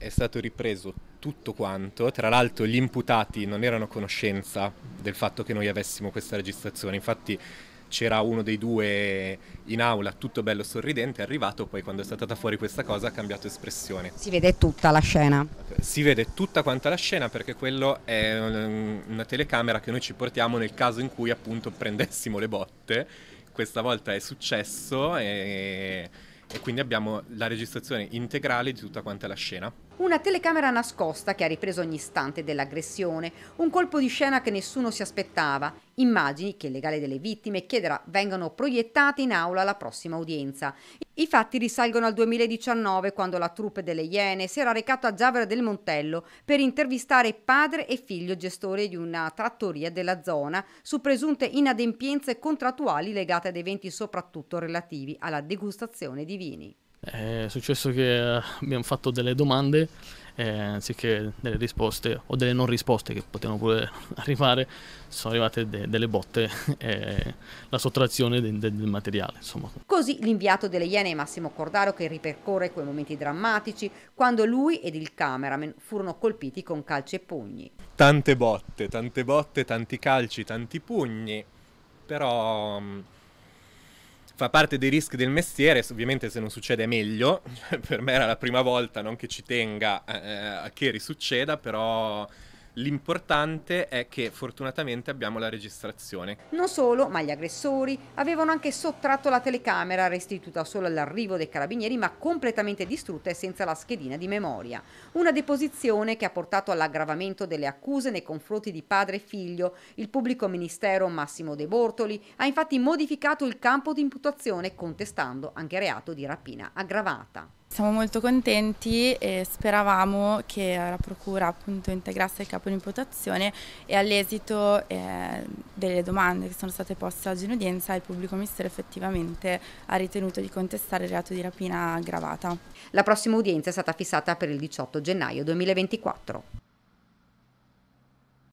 è stato ripreso tutto quanto, tra l'altro gli imputati non erano a conoscenza del fatto che noi avessimo questa registrazione, infatti c'era uno dei due in aula tutto bello sorridente, è arrivato poi quando è stata fuori questa cosa ha cambiato espressione. Si vede tutta la scena. Si vede tutta quanta la scena perché quello è mm, una telecamera che noi ci portiamo nel caso in cui appunto prendessimo le botte, questa volta è successo e, e quindi abbiamo la registrazione integrale di tutta quanta la scena. Una telecamera nascosta che ha ripreso ogni istante dell'aggressione, un colpo di scena che nessuno si aspettava, immagini che il legale delle vittime chiederà vengano proiettate in aula alla prossima udienza. I fatti risalgono al 2019 quando la troupe delle Iene si era recata a Giavera del Montello per intervistare padre e figlio gestore di una trattoria della zona su presunte inadempienze contrattuali legate ad eventi soprattutto relativi alla degustazione di vini. È successo che eh, abbiamo fatto delle domande eh, anziché delle risposte o delle non risposte che potevano pure arrivare, sono arrivate de- delle botte e la sottrazione de- de- del materiale. Insomma. Così l'inviato delle Iene Massimo Cordaro che ripercorre quei momenti drammatici quando lui ed il cameraman furono colpiti con calci e pugni. Tante botte, tante botte, tanti calci, tanti pugni, però mm, fa parte dei rischi del mestiere, ovviamente se non succede è meglio, per me era la prima volta, non che ci tenga eh, eh a che risucceda, però L'importante è che fortunatamente abbiamo la registrazione. Non solo, ma gli aggressori avevano anche sottratto la telecamera, restituita solo all'arrivo dei carabinieri, ma completamente distrutta e senza la schedina di memoria. Una deposizione che ha portato all'aggravamento delle accuse nei confronti di padre e figlio. Il pubblico ministero Massimo De Bortoli ha infatti modificato il campo di imputazione contestando anche reato di rapina aggravata. Siamo molto contenti e speravamo che la Procura appunto integrasse il capo di imputazione e all'esito eh, delle domande che sono state poste oggi in udienza il pubblico ministero effettivamente ha ritenuto di contestare il reato di rapina aggravata. La prossima udienza è stata fissata per il 18 gennaio 2024.